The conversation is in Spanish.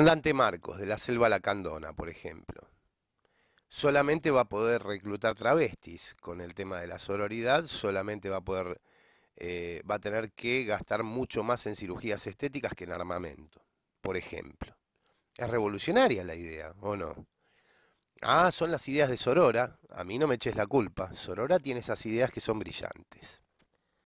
Andante Marcos, de la Selva Lacandona, por ejemplo, solamente va a poder reclutar travestis con el tema de la sororidad, solamente va a poder, eh, va a tener que gastar mucho más en cirugías estéticas que en armamento, por ejemplo. Es revolucionaria la idea, ¿o no? Ah, son las ideas de Sorora. A mí no me eches la culpa. Sorora tiene esas ideas que son brillantes.